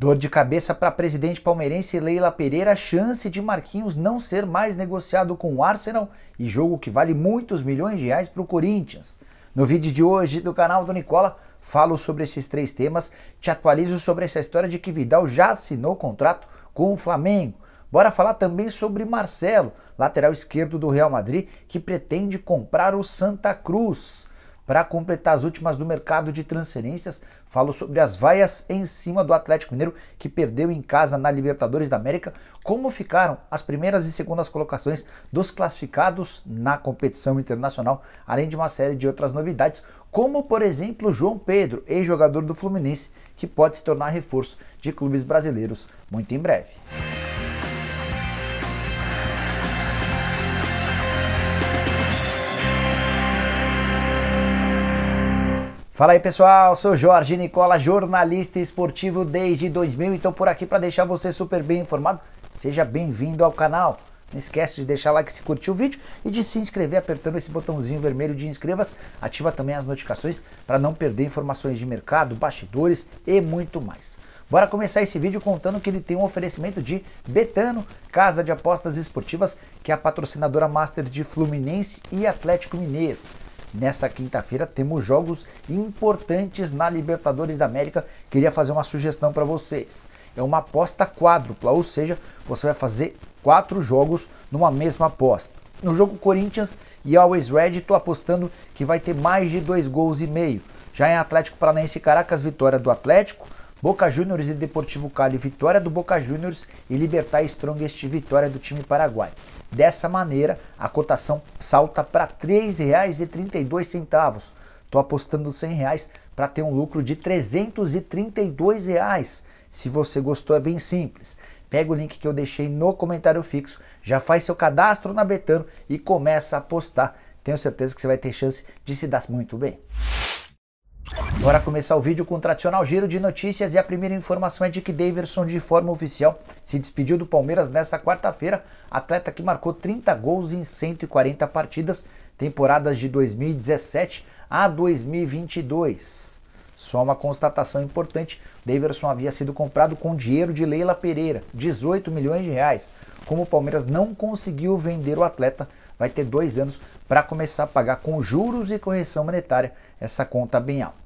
Dor de cabeça para presidente palmeirense Leila Pereira, chance de Marquinhos não ser mais negociado com o Arsenal e jogo que vale muitos milhões de reais para o Corinthians. No vídeo de hoje do canal do Nicola, falo sobre esses três temas, te atualizo sobre essa história de que Vidal já assinou contrato com o Flamengo. Bora falar também sobre Marcelo, lateral esquerdo do Real Madrid, que pretende comprar o Santa Cruz. Para completar as últimas do mercado de transferências, falo sobre as vaias em cima do Atlético Mineiro, que perdeu em casa na Libertadores da América, como ficaram as primeiras e segundas colocações dos classificados na competição internacional, além de uma série de outras novidades, como por exemplo João Pedro, ex-jogador do Fluminense, que pode se tornar reforço de clubes brasileiros muito em breve. Fala aí pessoal, sou Jorge Nicola, jornalista esportivo desde 2000, então por aqui para deixar você super bem informado. Seja bem-vindo ao canal. Não esquece de deixar like se curtiu o vídeo e de se inscrever apertando esse botãozinho vermelho de inscreva-se. Ativa também as notificações para não perder informações de mercado, bastidores e muito mais. Bora começar esse vídeo contando que ele tem um oferecimento de Betano, casa de apostas esportivas, que é a patrocinadora master de Fluminense e Atlético Mineiro. Nessa quinta-feira temos jogos importantes na Libertadores da América. Queria fazer uma sugestão para vocês. É uma aposta quádrupla, ou seja, você vai fazer quatro jogos numa mesma aposta. No jogo Corinthians e Always Red, estou apostando que vai ter mais de dois gols e meio. Já em Atlético Paranaense e Caracas, vitória do Atlético Boca Juniors e Deportivo Cali, vitória do Boca Juniors e Libertar Strongest, vitória do time paraguaio. Dessa maneira, a cotação salta para R$ 3,32. Estou apostando R$ reais para ter um lucro de R$ reais. Se você gostou, é bem simples. Pega o link que eu deixei no comentário fixo, já faz seu cadastro na Betano e começa a apostar. Tenho certeza que você vai ter chance de se dar muito bem. Bora começar o vídeo com o tradicional giro de notícias e a primeira informação é de que Daverson de forma oficial se despediu do Palmeiras nesta quarta-feira, atleta que marcou 30 gols em 140 partidas, temporadas de 2017 a 2022. Só uma constatação importante, Daverson havia sido comprado com dinheiro de Leila Pereira, 18 milhões de reais. Como o Palmeiras não conseguiu vender o atleta, vai ter dois anos para começar a pagar com juros e correção monetária essa conta bem alta.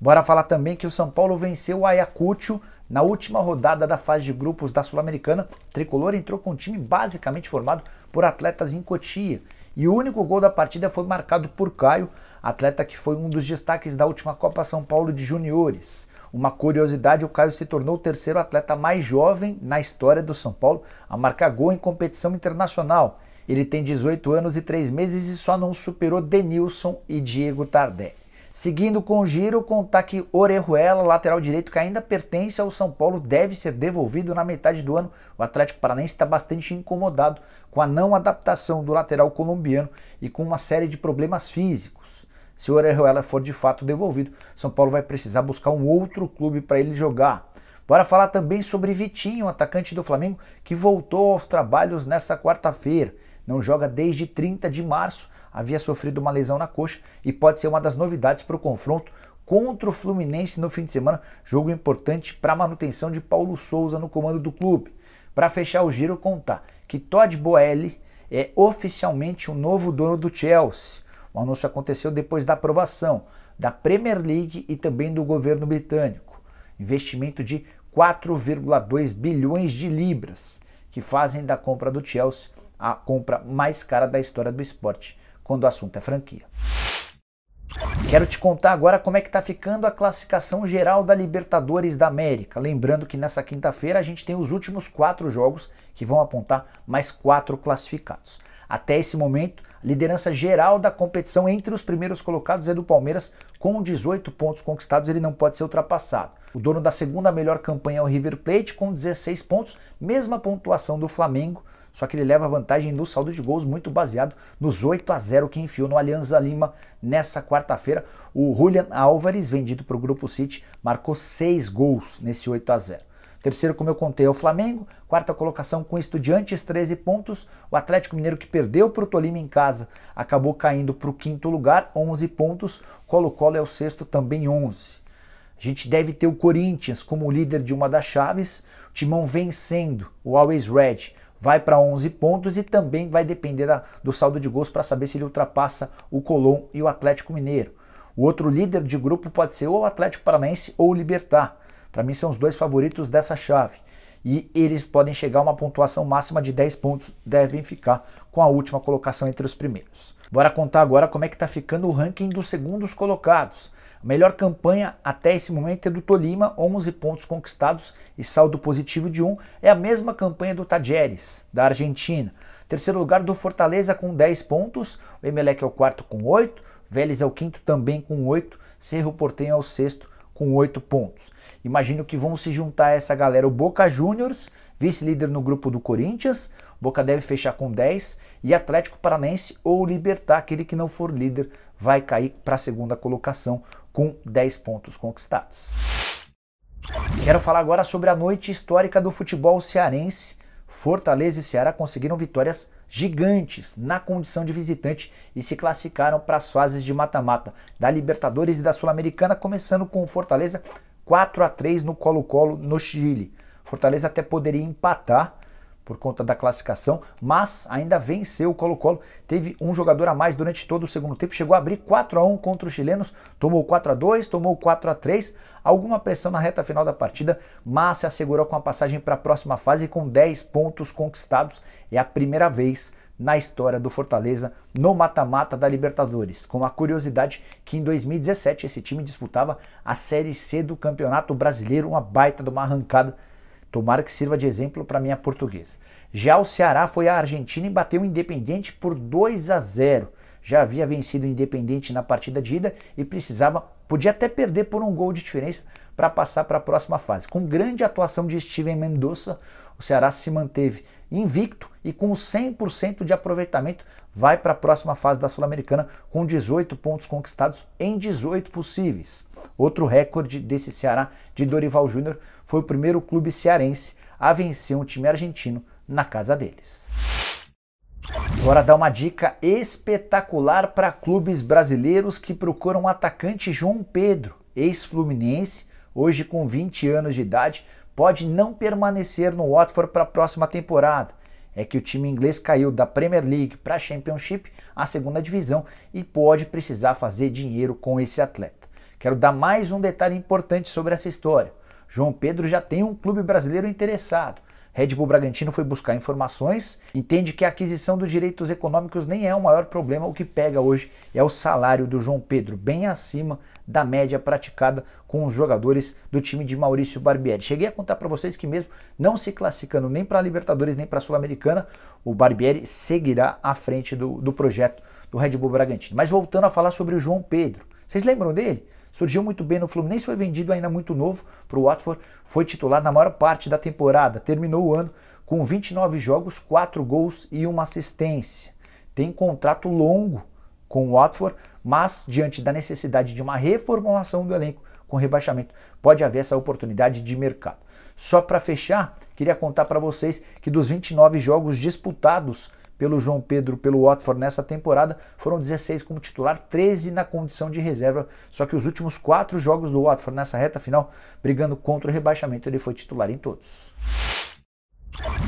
Bora falar também que o São Paulo venceu o Ayacucho na última rodada da fase de grupos da Sul-Americana. Tricolor entrou com um time basicamente formado por atletas em Cotia. E o único gol da partida foi marcado por Caio, atleta que foi um dos destaques da última Copa São Paulo de Juniores. Uma curiosidade, o Caio se tornou o terceiro atleta mais jovem na história do São Paulo a marcar gol em competição internacional. Ele tem 18 anos e 3 meses e só não superou Denilson e Diego Tardelli. Seguindo com o giro, contar que Orejuela, lateral direito que ainda pertence ao São Paulo, deve ser devolvido na metade do ano. O Atlético Paranaense está bastante incomodado com a não adaptação do lateral colombiano e com uma série de problemas físicos. Se Orejuela for de fato devolvido, São Paulo vai precisar buscar um outro clube para ele jogar. Bora falar também sobre Vitinho, atacante do Flamengo, que voltou aos trabalhos nesta quarta-feira não joga desde 30 de março, havia sofrido uma lesão na coxa e pode ser uma das novidades para o confronto contra o Fluminense no fim de semana, jogo importante para a manutenção de Paulo Souza no comando do clube. Para fechar o giro, contar que Todd Boelli é oficialmente o novo dono do Chelsea. O anúncio aconteceu depois da aprovação da Premier League e também do governo britânico. Investimento de 4,2 bilhões de libras, que fazem da compra do Chelsea a compra mais cara da história do esporte, quando o assunto é franquia. Quero te contar agora como é que está ficando a classificação geral da Libertadores da América. Lembrando que nessa quinta-feira a gente tem os últimos quatro jogos que vão apontar mais quatro classificados. Até esse momento, a liderança geral da competição entre os primeiros colocados é do Palmeiras, com 18 pontos conquistados, ele não pode ser ultrapassado. O dono da segunda melhor campanha é o River Plate, com 16 pontos, mesma pontuação do Flamengo, só que ele leva vantagem no saldo de gols, muito baseado nos 8 a 0 que enfiou no Alianza Lima nessa quarta-feira. O Julian Álvares, vendido para o Grupo City, marcou 6 gols nesse 8 a 0 Terceiro, como eu contei, é o Flamengo. Quarta colocação com o Estudiantes, 13 pontos. O Atlético Mineiro, que perdeu para o Tolima em casa, acabou caindo para o quinto lugar, 11 pontos. Colo-Colo é o sexto, também 11. A gente deve ter o Corinthians como líder de uma das chaves. O Timão vencendo o Always Red vai para 11 pontos e também vai depender da, do saldo de gols para saber se ele ultrapassa o Colón e o Atlético Mineiro. O outro líder de grupo pode ser ou o Atlético Paranaense ou o Libertar. Para mim são os dois favoritos dessa chave. E eles podem chegar a uma pontuação máxima de 10 pontos, devem ficar com a última colocação entre os primeiros. Bora contar agora como é que está ficando o ranking dos segundos colocados. A melhor campanha até esse momento é do Tolima, 11 pontos conquistados e saldo positivo de 1. É a mesma campanha do Tajeres, da Argentina. Terceiro lugar do Fortaleza com 10 pontos, o Emelec é o quarto com 8, Vélez é o quinto também com 8, Cerro Portenho é o sexto com 8 pontos. Imagino que vão se juntar a essa galera o Boca Juniors, vice-líder no grupo do Corinthians, Boca deve fechar com 10 e Atlético Paranense ou Libertar, aquele que não for líder, vai cair para a segunda colocação com 10 pontos conquistados. Quero falar agora sobre a noite histórica do futebol cearense. Fortaleza e Ceará conseguiram vitórias gigantes na condição de visitante e se classificaram para as fases de mata-mata da Libertadores e da Sul-Americana, começando com o Fortaleza 4 a 3 no Colo-Colo no Chile. Fortaleza até poderia empatar por conta da classificação, mas ainda venceu o Colo-Colo. Teve um jogador a mais durante todo o segundo tempo, chegou a abrir 4 a 1 contra os chilenos, tomou 4 a 2, tomou 4 a 3, alguma pressão na reta final da partida, mas se assegurou com a passagem para a próxima fase com 10 pontos conquistados. É a primeira vez na história do Fortaleza no mata-mata da Libertadores, com a curiosidade que em 2017 esse time disputava a Série C do Campeonato Brasileiro, uma baita de uma arrancada Tomara que sirva de exemplo para minha portuguesa. Já o Ceará foi à Argentina e bateu o Independente por 2 a 0. Já havia vencido o Independente na partida de ida e precisava, podia até perder por um gol de diferença para passar para a próxima fase. Com grande atuação de Steven Mendonça, o Ceará se manteve invicto e com 100% de aproveitamento vai para a próxima fase da Sul-Americana com 18 pontos conquistados em 18 possíveis. Outro recorde desse Ceará de Dorival Júnior foi o primeiro clube cearense a vencer um time argentino na casa deles. Agora dá uma dica espetacular para clubes brasileiros que procuram o atacante João Pedro, ex-fluminense, hoje com 20 anos de idade, pode não permanecer no Watford para a próxima temporada. É que o time inglês caiu da Premier League para a Championship, a segunda divisão, e pode precisar fazer dinheiro com esse atleta. Quero dar mais um detalhe importante sobre essa história. João Pedro já tem um clube brasileiro interessado, Red Bull Bragantino foi buscar informações, entende que a aquisição dos direitos econômicos nem é o maior problema, o que pega hoje é o salário do João Pedro, bem acima da média praticada com os jogadores do time de Maurício Barbieri. Cheguei a contar para vocês que mesmo não se classificando nem para a Libertadores nem para a Sul-Americana, o Barbieri seguirá à frente do, do projeto do Red Bull Bragantino. Mas voltando a falar sobre o João Pedro, vocês lembram dele? surgiu muito bem no Fluminense, foi vendido ainda muito novo para o Watford, foi titular na maior parte da temporada, terminou o ano com 29 jogos, 4 gols e uma assistência. Tem contrato longo com o Watford, mas diante da necessidade de uma reformulação do elenco com rebaixamento, pode haver essa oportunidade de mercado. Só para fechar, queria contar para vocês que dos 29 jogos disputados pelo João Pedro, pelo Watford nessa temporada, foram 16 como titular, 13 na condição de reserva. Só que os últimos quatro jogos do Watford nessa reta final, brigando contra o rebaixamento, ele foi titular em todos.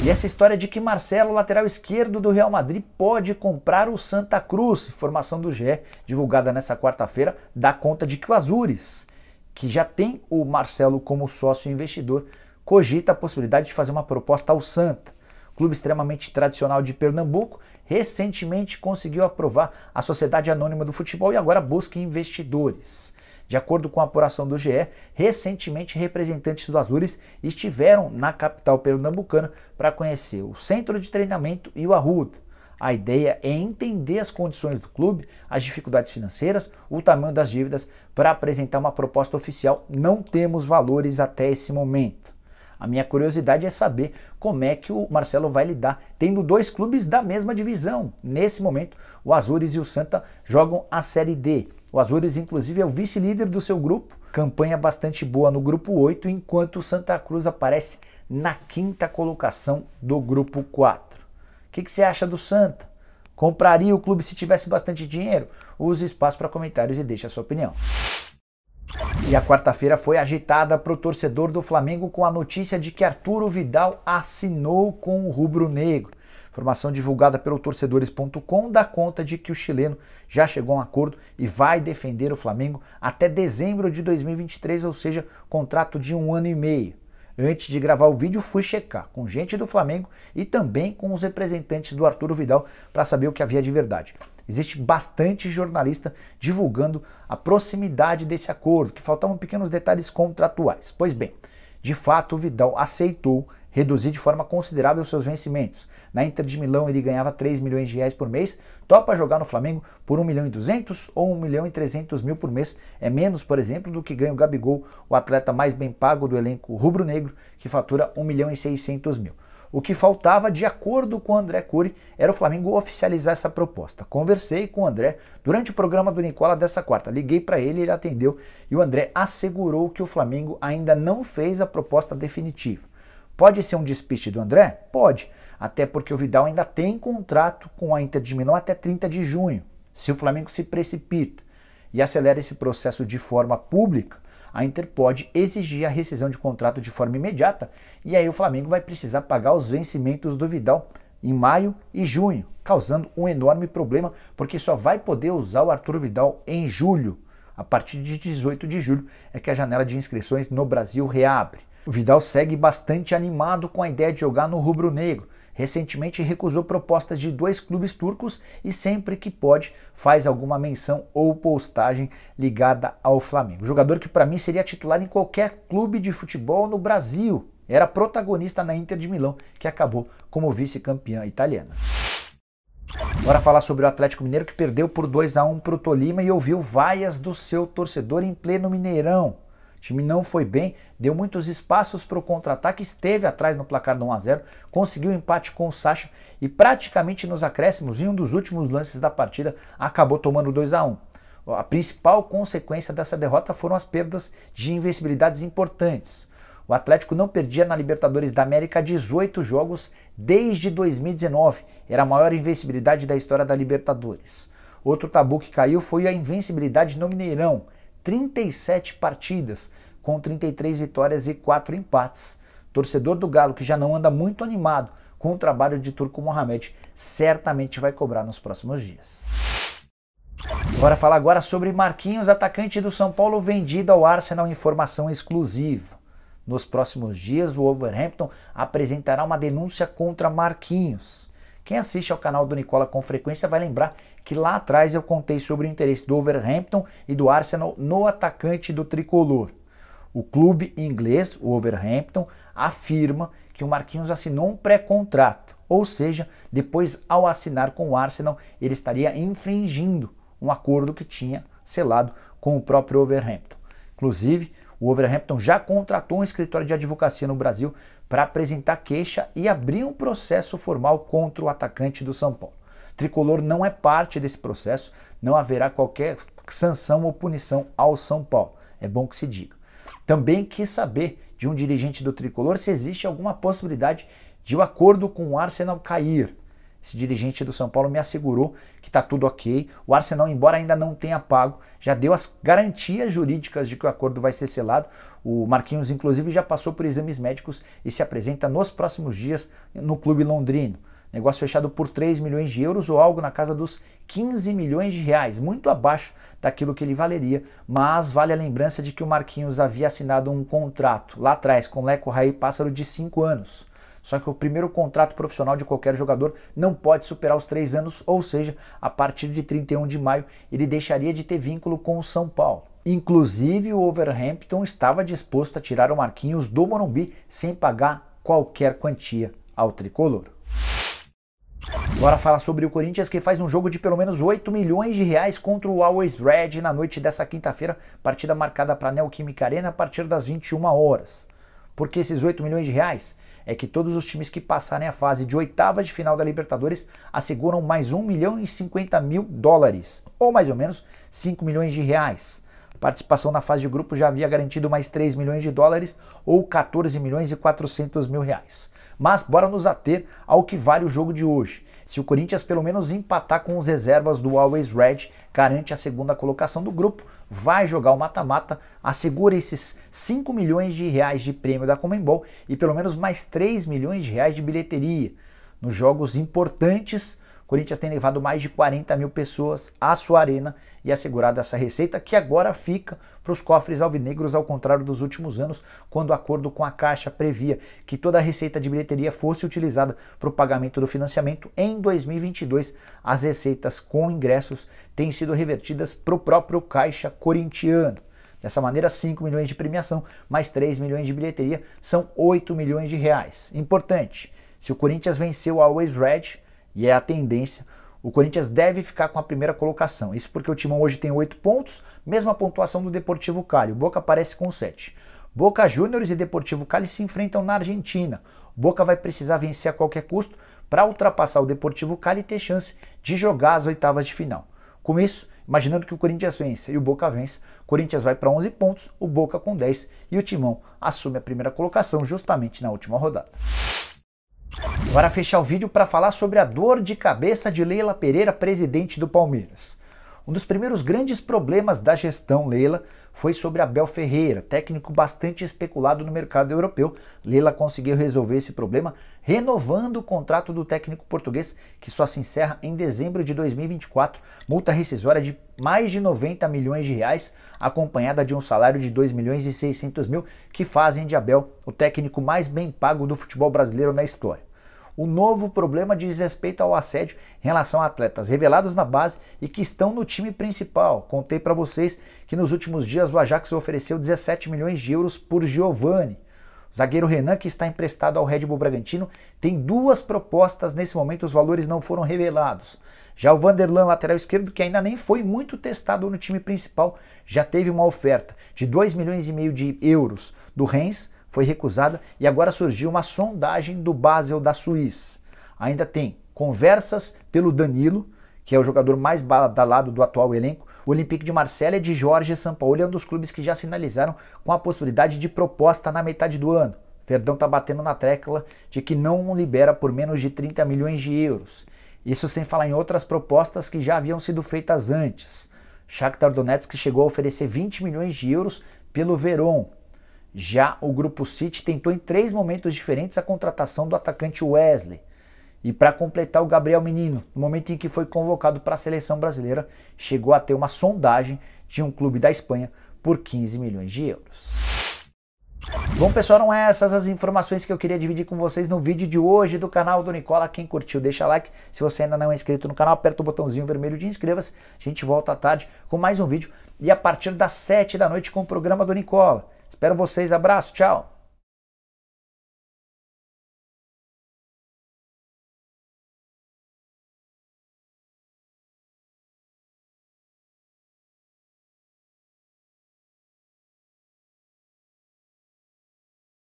E essa história de que Marcelo, lateral esquerdo do Real Madrid, pode comprar o Santa Cruz, informação do GE, divulgada nessa quarta-feira, dá conta de que o Azures, que já tem o Marcelo como sócio investidor, cogita a possibilidade de fazer uma proposta ao Santa clube extremamente tradicional de Pernambuco, recentemente conseguiu aprovar a Sociedade Anônima do Futebol e agora busca investidores. De acordo com a apuração do GE, recentemente representantes do Azures estiveram na capital pernambucana para conhecer o centro de treinamento e o Arruda. A ideia é entender as condições do clube, as dificuldades financeiras, o tamanho das dívidas para apresentar uma proposta oficial. Não temos valores até esse momento. A minha curiosidade é saber como é que o Marcelo vai lidar, tendo dois clubes da mesma divisão. Nesse momento, o Azures e o Santa jogam a Série D. O Azures, inclusive, é o vice-líder do seu grupo, campanha bastante boa no grupo 8, enquanto o Santa Cruz aparece na quinta colocação do grupo 4. O que, que você acha do Santa? Compraria o clube se tivesse bastante dinheiro? Use espaço para comentários e deixe a sua opinião. E a quarta-feira foi agitada para o torcedor do Flamengo com a notícia de que Arturo Vidal assinou com o Rubro Negro. Informação divulgada pelo torcedores.com dá conta de que o chileno já chegou a um acordo e vai defender o Flamengo até dezembro de 2023, ou seja, contrato de um ano e meio. Antes de gravar o vídeo, fui checar com gente do Flamengo e também com os representantes do Arturo Vidal para saber o que havia de verdade. Existe bastante jornalista divulgando a proximidade desse acordo, que faltavam pequenos detalhes contratuais. Pois bem, de fato, o Vidal aceitou reduzir de forma considerável os seus vencimentos. Na Inter de Milão ele ganhava 3 milhões de reais por mês, topa jogar no Flamengo por 1 milhão e 200 ou 1 milhão e 300 mil por mês. É menos, por exemplo, do que ganha o Gabigol, o atleta mais bem pago do elenco rubro-negro, que fatura 1 milhão e 600 mil. O que faltava, de acordo com o André Cury, era o Flamengo oficializar essa proposta. Conversei com o André durante o programa do Nicola dessa quarta. Liguei para ele, ele atendeu e o André assegurou que o Flamengo ainda não fez a proposta definitiva. Pode ser um despiste do André? Pode, até porque o Vidal ainda tem contrato com a Inter de Milão até 30 de junho. Se o Flamengo se precipita e acelera esse processo de forma pública, a Inter pode exigir a rescisão de contrato de forma imediata e aí o Flamengo vai precisar pagar os vencimentos do Vidal em maio e junho, causando um enorme problema, porque só vai poder usar o Arthur Vidal em julho. A partir de 18 de julho é que a janela de inscrições no Brasil reabre. O Vidal segue bastante animado com a ideia de jogar no rubro-negro. Recentemente recusou propostas de dois clubes turcos e sempre que pode faz alguma menção ou postagem ligada ao Flamengo. Jogador que para mim seria titular em qualquer clube de futebol no Brasil. Era protagonista na Inter de Milão, que acabou como vice-campeã italiana. Bora falar sobre o Atlético Mineiro que perdeu por 2 a 1 para o Tolima e ouviu vaias do seu torcedor em pleno Mineirão time não foi bem, deu muitos espaços para o contra-ataque, esteve atrás no placar do 1 a 0, conseguiu um empate com o Sacha e praticamente nos acréscimos, em um dos últimos lances da partida, acabou tomando 2 a 1. A principal consequência dessa derrota foram as perdas de invencibilidades importantes. O Atlético não perdia na Libertadores da América 18 jogos desde 2019, era a maior invencibilidade da história da Libertadores. Outro tabu que caiu foi a invencibilidade no Mineirão, 37 partidas, com 33 vitórias e 4 empates. Torcedor do Galo, que já não anda muito animado com o trabalho de Turco Mohamed, certamente vai cobrar nos próximos dias. Bora falar agora sobre Marquinhos, atacante do São Paulo, vendido ao Arsenal, informação exclusiva. Nos próximos dias, o Wolverhampton apresentará uma denúncia contra Marquinhos. Quem assiste ao canal do Nicola com frequência vai lembrar que lá atrás eu contei sobre o interesse do Overhampton e do Arsenal no atacante do tricolor. O clube inglês, o Overhampton, afirma que o Marquinhos assinou um pré-contrato, ou seja, depois ao assinar com o Arsenal, ele estaria infringindo um acordo que tinha selado com o próprio Overhampton. Inclusive, o Overhampton já contratou um escritório de advocacia no Brasil para apresentar queixa e abrir um processo formal contra o atacante do São Paulo. Tricolor não é parte desse processo, não haverá qualquer sanção ou punição ao São Paulo. É bom que se diga. Também quis saber de um dirigente do Tricolor se existe alguma possibilidade de o um acordo com o Arsenal cair. Esse dirigente do São Paulo me assegurou que está tudo ok. O Arsenal, embora ainda não tenha pago, já deu as garantias jurídicas de que o acordo vai ser selado. O Marquinhos, inclusive, já passou por exames médicos e se apresenta nos próximos dias no clube londrino. Negócio fechado por 3 milhões de euros ou algo na casa dos 15 milhões de reais, muito abaixo daquilo que ele valeria, mas vale a lembrança de que o Marquinhos havia assinado um contrato lá atrás com Leco Raí Pássaro de 5 anos. Só que o primeiro contrato profissional de qualquer jogador não pode superar os 3 anos, ou seja, a partir de 31 de maio ele deixaria de ter vínculo com o São Paulo. Inclusive, o Overhampton estava disposto a tirar o Marquinhos do Morumbi sem pagar qualquer quantia ao tricolor. Bora falar sobre o Corinthians que faz um jogo de pelo menos 8 milhões de reais contra o Always Red na noite dessa quinta-feira, partida marcada para a Neoquímica Arena a partir das 21 horas. Por que esses 8 milhões de reais? É que todos os times que passarem a fase de oitavas de final da Libertadores asseguram mais 1 milhão e 50 mil dólares, ou mais ou menos 5 milhões de reais. Participação na fase de grupo já havia garantido mais 3 milhões de dólares ou 14 milhões e 400 mil reais. Mas bora nos ater ao que vale o jogo de hoje. Se o Corinthians pelo menos empatar com os reservas do Always Red, garante a segunda colocação do grupo, vai jogar o mata-mata, assegura esses 5 milhões de reais de prêmio da Comembol e pelo menos mais 3 milhões de reais de bilheteria. Nos jogos importantes, Corinthians tem levado mais de 40 mil pessoas à sua arena e assegurado essa receita que agora fica para os cofres alvinegros, ao contrário dos últimos anos, quando o acordo com a Caixa previa que toda a receita de bilheteria fosse utilizada para o pagamento do financiamento. Em 2022, as receitas com ingressos têm sido revertidas para o próprio Caixa corintiano. Dessa maneira, 5 milhões de premiação mais 3 milhões de bilheteria são 8 milhões de reais. Importante, se o Corinthians venceu a Always Red, e é a tendência. O Corinthians deve ficar com a primeira colocação. Isso porque o Timão hoje tem 8 pontos, mesma pontuação do Deportivo Cali. O Boca aparece com 7. Boca Juniors e Deportivo Cali se enfrentam na Argentina. O Boca vai precisar vencer a qualquer custo para ultrapassar o Deportivo Cali e ter chance de jogar as oitavas de final. Com isso, imaginando que o Corinthians vença e o Boca vence, o Corinthians vai para 11 pontos, o Boca com 10 e o Timão assume a primeira colocação justamente na última rodada. Agora fechar o vídeo para falar sobre a dor de cabeça de Leila Pereira, presidente do Palmeiras. Um dos primeiros grandes problemas da gestão Leila foi sobre Abel Ferreira, técnico bastante especulado no mercado europeu. Leila conseguiu resolver esse problema renovando o contrato do técnico português, que só se encerra em dezembro de 2024, multa rescisória de mais de 90 milhões de reais, acompanhada de um salário de 2 milhões e 600 mil, que fazem de Abel o técnico mais bem pago do futebol brasileiro na história. O novo problema diz respeito ao assédio em relação a atletas revelados na base e que estão no time principal. Contei para vocês que nos últimos dias o Ajax ofereceu 17 milhões de euros por Giovanni. O zagueiro Renan, que está emprestado ao Red Bull Bragantino, tem duas propostas nesse momento, os valores não foram revelados. Já o Vanderlan, lateral esquerdo, que ainda nem foi muito testado no time principal, já teve uma oferta de 2 milhões e meio de euros do Rennes foi recusada e agora surgiu uma sondagem do Basel da Suíça. Ainda tem conversas pelo Danilo, que é o jogador mais badalado do atual elenco. O Olympique de Marselha é de Jorge Sampaoli é um dos clubes que já sinalizaram com a possibilidade de proposta na metade do ano. Verdão está batendo na tecla de que não libera por menos de 30 milhões de euros. Isso sem falar em outras propostas que já haviam sido feitas antes. Shakhtar Donetsk chegou a oferecer 20 milhões de euros pelo Verón já o Grupo City tentou em três momentos diferentes a contratação do atacante Wesley. E para completar, o Gabriel Menino, no momento em que foi convocado para a seleção brasileira, chegou a ter uma sondagem de um clube da Espanha por 15 milhões de euros. Bom pessoal, eram essas as informações que eu queria dividir com vocês no vídeo de hoje do canal do Nicola. Quem curtiu, deixa like. Se você ainda não é inscrito no canal, aperta o botãozinho vermelho de inscreva-se. A gente volta à tarde com mais um vídeo e a partir das 7 da noite com o programa do Nicola. Espero vocês. Abraço, tchau.